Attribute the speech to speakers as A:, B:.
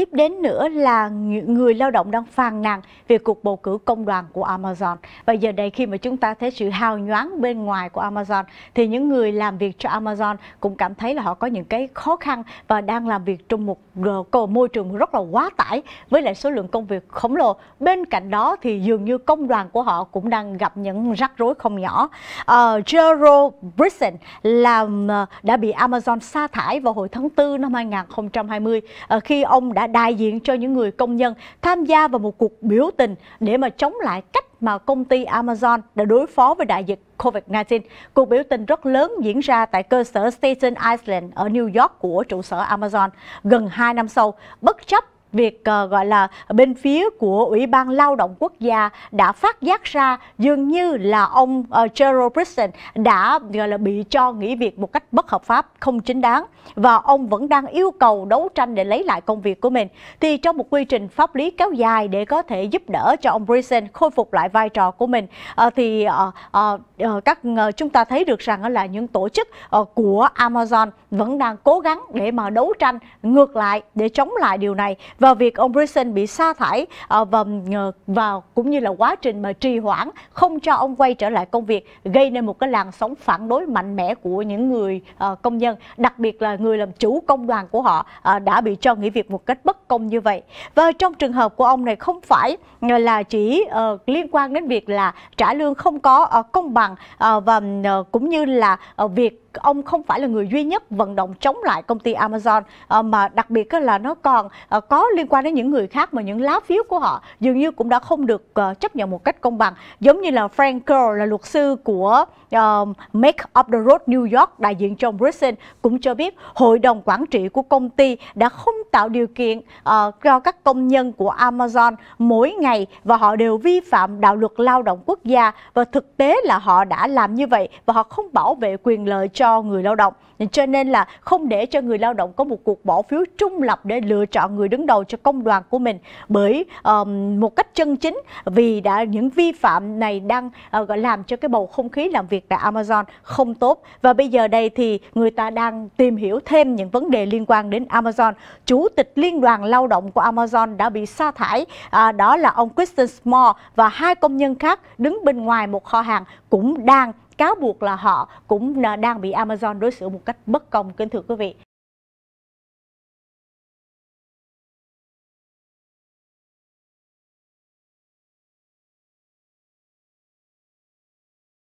A: tiếp đến nữa là người lao động đang phàn nàn về cuộc bầu cử công đoàn của Amazon. Và giờ đây khi mà chúng ta thấy sự hào nhoáng bên ngoài của Amazon thì những người làm việc cho Amazon cũng cảm thấy là họ có những cái khó khăn và đang làm việc trong một môi trường rất là quá tải với lại số lượng công việc khổng lồ. Bên cạnh đó thì dường như công đoàn của họ cũng đang gặp những rắc rối không nhỏ. Uh, Gerald Brisson làm uh, đã bị Amazon sa thải vào hồi tháng 4 năm 2020 uh, ờ, khi ông đã đại diện cho những người công nhân tham gia vào một cuộc biểu tình để mà chống lại cách mà công ty Amazon đã đối phó với đại dịch COVID-19. Cuộc biểu tình rất lớn diễn ra tại cơ sở Staten Island ở New York của trụ sở Amazon. Gần 2 năm sau, bất chấp việc ờ, gọi là bên phía của Ủy ban Lao động Quốc gia đã phát giác ra dường như là ông ờ, Gerald Brisson đã gọi là bị cho nghỉ việc một cách bất hợp pháp, không chính đáng và ông vẫn đang yêu cầu đấu tranh để lấy lại công việc của mình. Thì trong một quy trình pháp lý kéo dài để có thể giúp đỡ cho ông Brisson khôi phục lại vai trò của mình ờ, thì các chúng ta thấy được rằng là những tổ chức của Amazon vẫn đang cố gắng để mà đấu tranh ngược lại để chống lại điều này vào việc ông Brisson bị sa thải ờ, và ờ, và cũng như là quá trình mà trì hoãn không cho ông quay trở lại công việc gây nên một cái làn sóng phản đối mạnh mẽ của những người ờ, công nhân, đặc biệt là người làm chủ công đoàn của họ đã bị cho nghỉ việc một cách bất công như vậy. Và trong trường hợp của ông này không phải là chỉ liên quan đến việc là trả lương không có công bằng và cũng như là việc ông không phải là người duy nhất vận động chống lại công ty Amazon mà đặc biệt là nó còn có liên quan đến những người khác mà những lá phiếu của họ dường như cũng đã không được uh, chấp nhận một cách công bằng giống như là Frank Kerr là luật sư của uh, Make Up the Road New York đại diện cho Brisson cũng cho biết hội đồng quản trị của công ty đã không tạo điều kiện uh, cho các công nhân của Amazon mỗi ngày và họ đều vi phạm đạo luật lao động quốc gia và thực tế là họ đã làm như vậy và họ không bảo vệ quyền lợi cho người lao động cho nên là không để cho người lao động có một cuộc bỏ phiếu trung lập để lựa chọn người đứng đầu cầu cho công đoàn của mình bởi um, một cách chân chính vì đã những vi phạm này đang uh, gọi làm cho cái bầu không khí làm việc tại Amazon không tốt và bây giờ đây thì người ta đang tìm hiểu thêm những vấn đề liên quan đến Amazon. Chủ tịch Liên đoàn Lao động của Amazon đã bị sa thải, à, đó là ông Kristen Small và hai công nhân khác đứng bên ngoài một kho hàng cũng đang cáo buộc là họ cũng à, đang bị Amazon đối xử một cách bất công kính thưa quý vị.